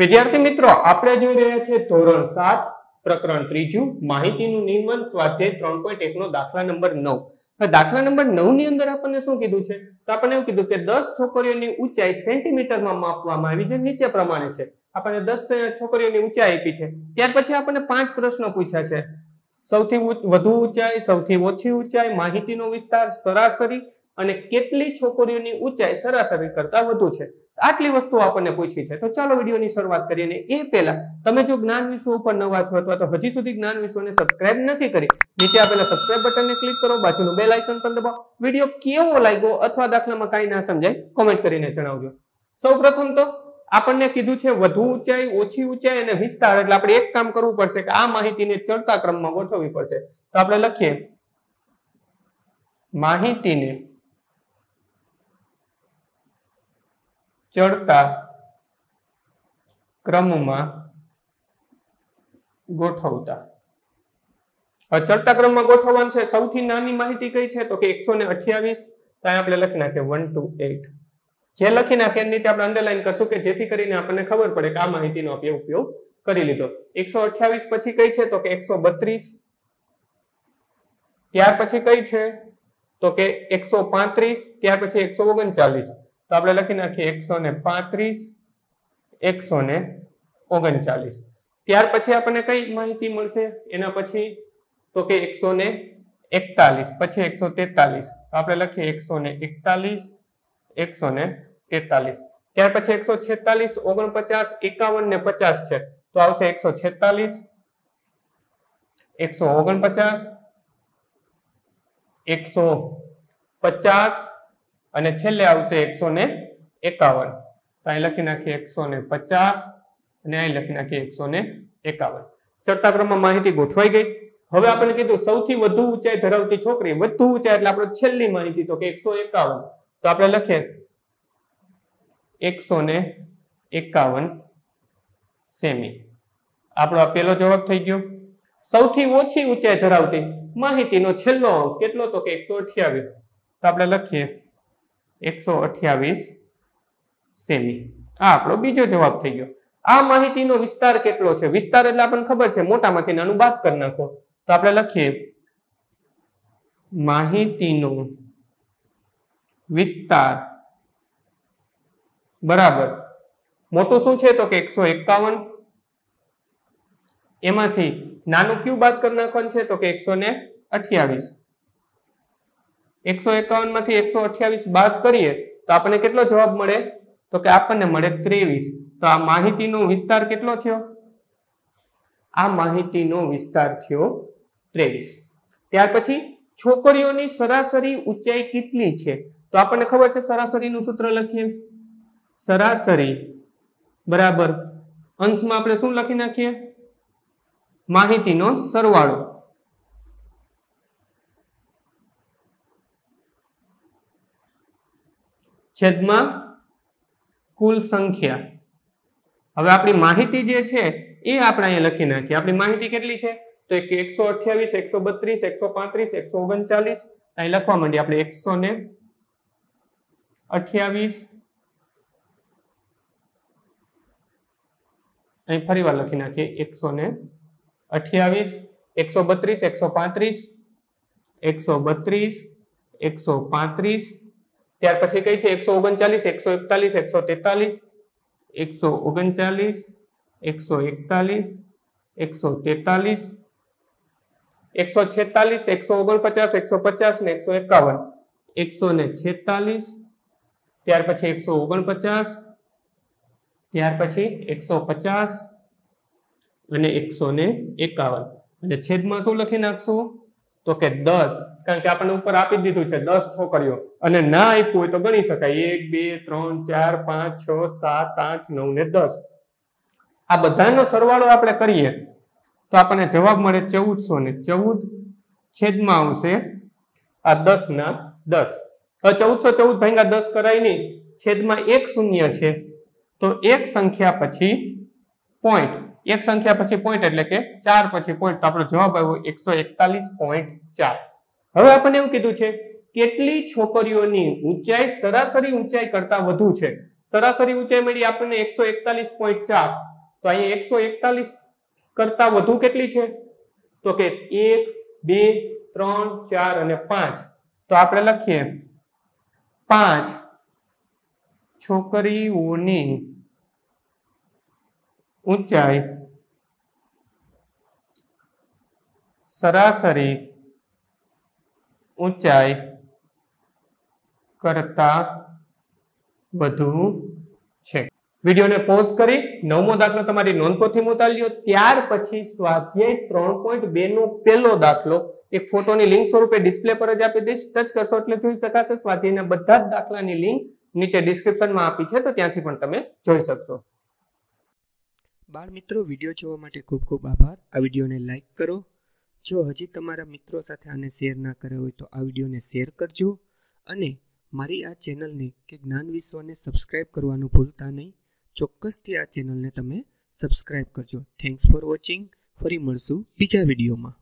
વિદ્યાર્થી મિત્રો આપણે જોઈ રહ્યા છીએ ધોરણ સાત પ્રકરણ ત્રીજું માહિતીનું નિયમન સ્વાધ્યાય ત્રણ પોઈન્ટ એકનો દાખલા નંબર નવ દાખલા નંબર નવ ની અંદર આપણને શું કીધું છે તો આપણને એવું કીધું કે દસ છોકરીઓની ઊંચાઈ સેન્ટીમીટરમાં માપવામાં આવી જે નીચે પ્રમાણે છે આપણને દસ છોકરીઓની ઊંચાઈ આપી છે ત્યાર પછી આપણને પાંચ પ્રશ્નો પૂછ્યા છે સૌથી વધુ ઊંચાઈ સૌથી ઓછી ઊંચાઈ માહિતીનો વિસ્તાર સરાસરી અને કેટલી છોકરીઓની ઊંચાઈ સરાસરી કરતા વધુ છે આટલી વસ્તુ આપણને પૂછી છે તો ચાલો વિડીયોની શરૂઆત કરીએ એ પહેલા તમે જો જ્ઞાન વિશ્વ ઉપર નવા છો અથવા તો હજી સુધી જ્ઞાન વિશ્વને સબસ્ક્રાઇબ નથી કરી નીચે આપેલા સબસ્ક્રાઇબ બટનને ક્લિક કરો બાજુનું બે આઇકન પણ દબાવો વિડીયો કેવો લાગ્યો અથવા દાખલામાં કાંઈ ના સમજાય કોમેન્ટ કરીને જણાવજો સૌપ્રથમ તો આપણને કીધું છે વધુ ઊંચાઈ ઓછી ઊંચાઈ અને વિસ્તાર એટલે આપણે એક કામ કરવું પડશે કે આ માહિતીને ચડતા ક્રમમાં ગોઠવવી પડશે તો આપણે લખીએ માહિતીને ચડતા ક્રમમાં ગોઠવતા ચડતા ક્રમમાં ગોઠવવાનું છે સૌથી નાની માહિતી કઈ છે તો કે એકસો ને અઠ્યાવીસ ત્યાં આપણે લખી નાખીએ વન ટુ એટ જે લખી નાખીએ નીચે આપણે અંડરલાઈન કરશું કે જેથી કરીને આપણને ખબર પડે કે આ માહિતીનો આપણે ઉપયોગ કરી લીધો એકસો અઠ્યાવીસ પછી કઈ છે તો કે એકસો બત્રીસ ત્યાર પછી કઈ છે તો કે એકસો પાંત્રીસ ત્યાર પછી એકસો ઓગણચાલીસ તો આપણે લખી નાખીએ એકસો ને પાંત્રીસ એકસો ને ઓગણચાલીસ ત્યાર પછી આપણને કઈ માહિતી મળશે એના પછી તો કે એકસો ને એકતાલીસ પછી એકસો તેતાલીસ આપણે લખીએ એકસો ને એકતાલીસ એકસો ને તેતાલીસ ત્યાર પછી એકસો છેતાલીસ ઓગણપચાસ એકાવન ને પચાસ છે તો આવશે એકસો છેતાલીસ એકસો ઓગણપચાસ એકસો પચાસ અને છેલ્લે આવશે એકસો ને એકાવન તો અહીં લખી નાખીએ એકસો ને પચાસ અને અહીં લખી નાખીએ એકસો ને એકાવન ચડતા ક્રમમાં માહિતી ગોઠવાઈ ગઈ હવે આપણે કીધું સૌથી વધુ ઊંચાઈ ધરાવતી છોકરી વધુ ઊંચાઈ એટલે આપણે છેલ્લી માહિતી તો કે એકસો એકાવન તો આપણે લખીએ એકસો ને એકાવન સેમી આપણો આ પહેલો જવાબ થઈ ગયો સૌથી ઓછી ઊંચાઈ ધરાવતી માહિતીનો છેલ્લો કેટલો તો કે એકસો અઠ્યાવીસ તો આપણે લખીએ એકસો અઠ્યાવીસ સેમી આ આપણો બીજો જવાબ થઈ ગયો આ માહિતીનો વિસ્તાર કેટલો છે વિસ્તાર એટલે આપણને ખબર છે મોટામાંથી નાનું બાદ કરી નાખો તો આપણે લખીએ માહિતીનો વિસ્તાર બરાબર મોટું શું છે તો કે એકસો એકાવન એમાંથી નાનું ક્યુ બાદ કરી નાખવાનું છે તો કે એકસો ને અઠ્યાવીસ એકસો એકાવન માંથી એકસો અઠ્યાવીસ બાદ કરીએ તો આપણને કેટલો જવાબ મળે તો કે આપણને મળે ત્રેવીસ તો આ માહિતીનો વિસ્તાર કેટલો થયો આ માહિતીનો વિસ્તાર થયો ત્રેવીસ ત્યાર પછી છોકરીઓની સરાસરી ઊંચાઈ કેટલી છે તો આપણને ખબર છે સરાસરીનું સૂત્ર લખીએ સરાસરી બરાબર અંશમાં આપણે શું લખી નાખીએ માહિતીનો સરવાળો છેદમાં કુલ સંખ્યા હવે આપણી માહિતી જે છે એ આપણે અહીંયા લખી નાખીએ આપણી માહિતી કેટલી છે તો એક એકસો અઠ્યાવીસ એકસો બત્રીસ એકસો પાંત્રીસ એકસો ઓગણચાલીસ અહીં લખવા માંડીએ આપણે એકસો ને અઠ્યાવીસ અહીં વાર લખી નાખીએ એકસો ને અઠ્યાવીસ એકસો બત્રીસ એકસો પાંત્રીસ એકસો બત્રીસ એકસો પાંત્રીસ ત્યાર પછી કઈ છે એકસો ઓગણચાલીસ એકસો એકતાલીસ એકસો તેતાલીસ એકસો ઓગણચાલીસ એકસો એકતાલીસ એકસો તેતાલીસ એકસો છેતાલીસ એકસો ઓગણપચાસ એકસો પચાસ ને એકસો એકાવન એકસો ને છેતાલીસ ત્યાર પછી એકસો ઓગણપચાસ ત્યાર પછી એકસો પચાસ અને એકસો ને એકાવન અને છેદમાં શું લખી નાખશું તો કે દસ કારણ કે આપણને ઉપર આપી દીધું છે દસ છોકરીઓ અને ના આપ્યું હોય તો ગણી શકાય એક બે ત્રણ ચાર પાંચ છ સાત આઠ નવ ને દસ આ બધાનો સરવાળો આપણે કરીએ તો આપણને જવાબ મળે ચૌદસો ને ચૌદ છેદમાં આવશે આ દસ ના દસ હવે ચૌદસો ચૌદ ભાંગા દસ કરાય નહીં છેદમાં એક શૂન્ય છે તો એક સંખ્યા પછી પોઈન્ટ એક સંખ્યા પછી પોઈન્ટ એટલે કે ચાર પછી પોઈન્ટ આપણો જવાબ આવ્યો એકસો હવે આપણને એવું કીધું છે કેટલી છોકરીઓની ઊંચાઈ સરાસરી ઊંચાઈ કરતા વધુ છે સરાસરી ઊંચાઈ મળી આપણને એકસો એકતાલીસ પોઈન્ટ ચાર તો અહીંયા એકસો એકતાલીસ કરતા વધુ કેટલી છે તો કે એક બે ત્રણ ચાર અને પાંચ તો આપણે લખીએ પાંચ છોકરીઓની ઊંચાઈ સરાસરી ઊંચાઈ કરતા વધુ છે વિડીયોને પોઝ કરી નવમો દાખલો તમારી નોંધપોથી મોતાલી ત્યાર પછી સ્વાધ્યાય ત્રણ પોઈન્ટ બે નો પહેલો દાખલો એક ફોટોની લિંક સ્વરૂપે ડિસ્પ્લે પર જ આપી દઈશ ટચ કરશો એટલે જોઈ શકાશે સ્વાધ્યાયના બધા જ દાખલાની લિંક નીચે ડિસ્ક્રિપ્શનમાં આપી છે તો ત્યાંથી પણ તમે જોઈ શકશો બાળ મિત્રો વિડીયો જોવા માટે ખૂબ ખૂબ આભાર આ વિડીયોને લાઇક કરો જો હજી તમારા મિત્રો સાથે આને શેર ના કર્યો હોય તો આ વિડીયોને શેર કરજો અને મારી આ ચેનલને કે જ્ઞાન વિશ્વને સબસ્ક્રાઈબ કરવાનું ભૂલતા નહીં ચોક્કસથી આ ચેનલને તમે સબસ્ક્રાઈબ કરજો થેન્ક્સ ફોર વોચિંગ ફરી મળશું બીજા વિડીયોમાં